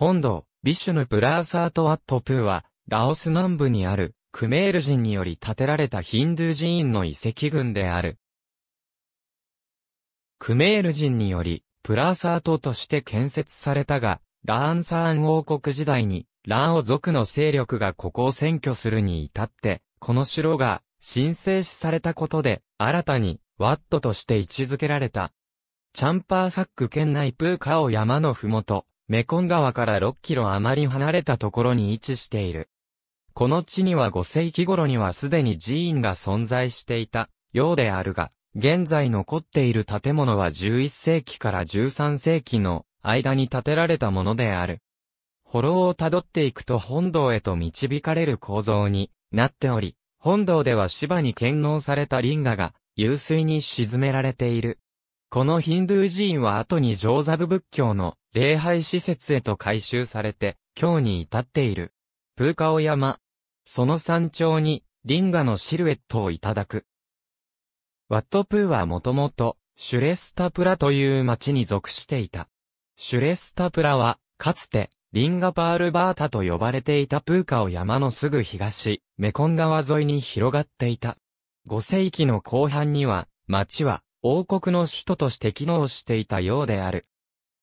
本土、ビシュヌ・プラーサート・ワット・プーは、ラオス南部にある、クメール人により建てられたヒンドゥー寺院の遺跡群である。クメール人により、プラーサートとして建設されたが、ラーンサーン王国時代に、ラーオ族の勢力がここを占拠するに至って、この城が、神聖視されたことで、新たに、ワットとして位置づけられた。チャンパーサック県内プーカオ山のふもと、メコン川から6キロ余り離れたところに位置している。この地には5世紀頃にはすでに寺院が存在していたようであるが、現在残っている建物は11世紀から13世紀の間に建てられたものである。ローをたどっていくと本堂へと導かれる構造になっており、本堂では芝に献納されたリンガが湧水に沈められている。このヒンドゥー寺院は後にジョーザブ仏教の礼拝施設へと改修されて、今日に至っている。プーカオ山。その山頂に、リンガのシルエットをいただく。ワットプーはもともと、シュレスタプラという町に属していた。シュレスタプラは、かつて、リンガパールバータと呼ばれていたプーカオ山のすぐ東、メコン川沿いに広がっていた。5世紀の後半には、町は王国の首都として機能していたようである。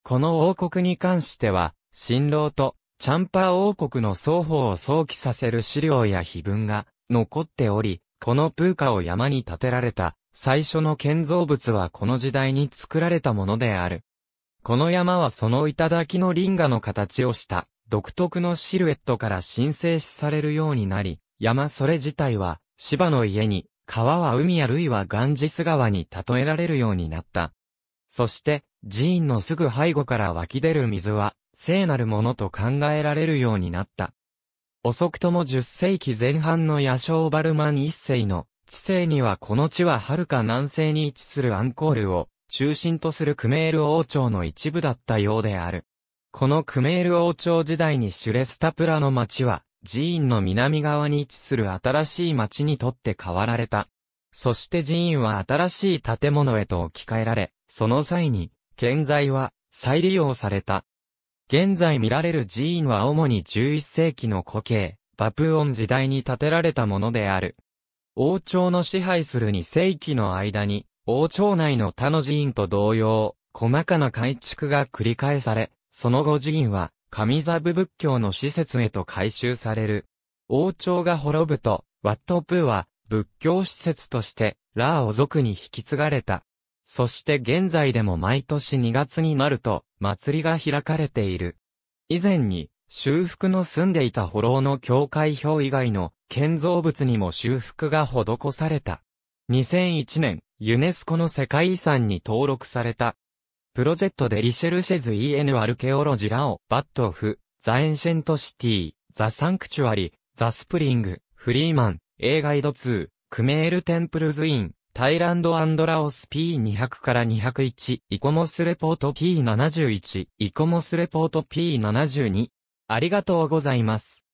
この王国に関しては、新郎とチャンパー王国の双方を想起させる資料や碑文が残っており、このプーカを山に建てられた最初の建造物はこの時代に作られたものである。この山はその頂のリンガの形をした独特のシルエットから神聖視されるようになり、山それ自体は芝の家に川は海や類はガンジス川に例えられるようになった。そして、寺院のすぐ背後から湧き出る水は、聖なるものと考えられるようになった。遅くとも10世紀前半の野生バルマン一世の地性にはこの地は遥か南西に位置するアンコールを中心とするクメール王朝の一部だったようである。このクメール王朝時代にシュレスタプラの町は寺院の南側に位置する新しい町にとって変わられた。そして寺院は新しい建物へと置き換えられ、その際に、建材は再利用された。現在見られる寺院は主に11世紀の古形、バプオン時代に建てられたものである。王朝の支配する2世紀の間に、王朝内の他の寺院と同様、細かな改築が繰り返され、その後寺院は神座部仏教の施設へと改修される。王朝が滅ぶと、ワットプーは仏教施設としてラーを族に引き継がれた。そして現在でも毎年2月になると祭りが開かれている。以前に修復の住んでいたホローの教会表以外の建造物にも修復が施された。2001年、ユネスコの世界遺産に登録されたプロジェクトでリシェルシェズ EN アルケオロジラオ、バットオフ、ザエンシェントシティ、ザサンクチュアリ、ザスプリング、フリーマン、A ガイド2、クメールテンプルズイン、タイランドラオス P200 から201、イコモスレポート P71、イコモスレポート P72。ありがとうございます。